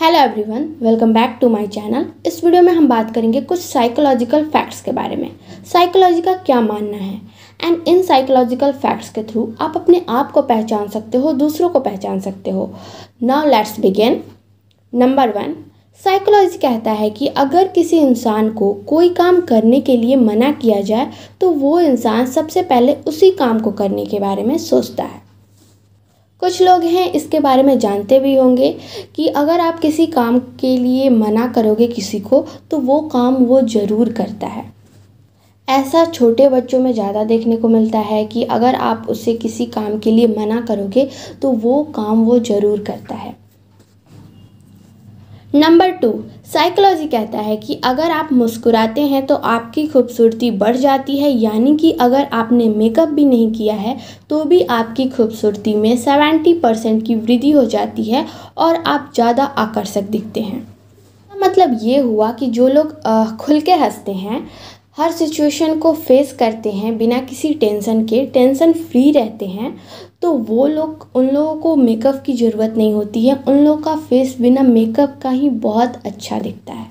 hello everyone welcome back to my channel इस video में हम बात करेंगे कुछ साइकोलॉजिकल फैक्ट्स के बारे में साइकोलॉजी का क्या मानना है एंड इन साइकोलॉजिकल फैक्ट्स के थ्रू आप अपने आप को पहचान सकते हो दूसरों को पहचान सकते हो now let's begin number one psychology कहता है कि अगर किसी इंसान को कोई काम करने के लिए मना किया जाए तो वो इंसान सबसे पहले उसी काम को करने के बारे में सोचता है कुछ लोग हैं इसके बारे में जानते भी होंगे कि अगर आप किसी काम के लिए मना करोगे किसी को तो वो काम वो ज़रूर करता है ऐसा छोटे बच्चों में ज़्यादा देखने को मिलता है कि अगर आप उसे किसी काम के लिए मना करोगे तो वो काम वो ज़रूर करता है नंबर टू साइकोलॉजी कहता है कि अगर आप मुस्कुराते हैं तो आपकी खूबसूरती बढ़ जाती है यानी कि अगर आपने मेकअप भी नहीं किया है तो भी आपकी खूबसूरती में सेवेंटी परसेंट की वृद्धि हो जाती है और आप ज़्यादा आकर्षक दिखते हैं मतलब ये हुआ कि जो लोग खुल के हंसते हैं हर सिचुएशन को फेस करते हैं बिना किसी टेंशन के टेंशन फ्री रहते हैं तो वो लोग उन लोगों को मेकअप की ज़रूरत नहीं होती है उन लोगों का फेस बिना मेकअप का ही बहुत अच्छा दिखता है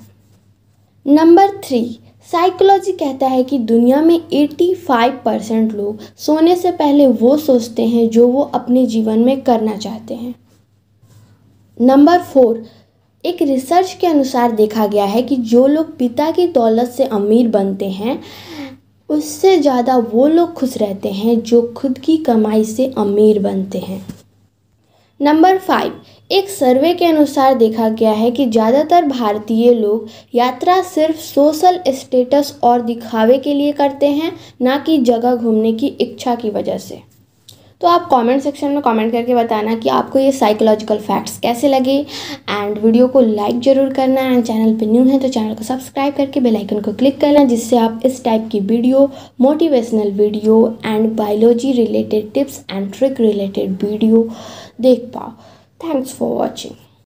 नंबर थ्री साइकोलॉजी कहता है कि दुनिया में 85 परसेंट लोग सोने से पहले वो सोचते हैं जो वो अपने जीवन में करना चाहते हैं नंबर फोर एक रिसर्च के अनुसार देखा गया है कि जो लोग पिता की दौलत से अमीर बनते हैं उससे ज़्यादा वो लोग खुश रहते हैं जो खुद की कमाई से अमीर बनते हैं नंबर फाइव एक सर्वे के अनुसार देखा गया है कि ज़्यादातर भारतीय लोग यात्रा सिर्फ सोशल स्टेटस और दिखावे के लिए करते हैं ना कि जगह घूमने की इच्छा की वजह से तो आप कमेंट सेक्शन में कमेंट करके बताना कि आपको ये साइकोलॉजिकल फैक्ट्स कैसे लगे एंड वीडियो को लाइक ज़रूर करना एंड चैनल पे न्यू है तो चैनल को सब्सक्राइब करके बेल आइकन को क्लिक करना जिससे आप इस टाइप की video motivational video and biology related tips and trick related video देख पाओ थैंक्स फॉर वॉचिंग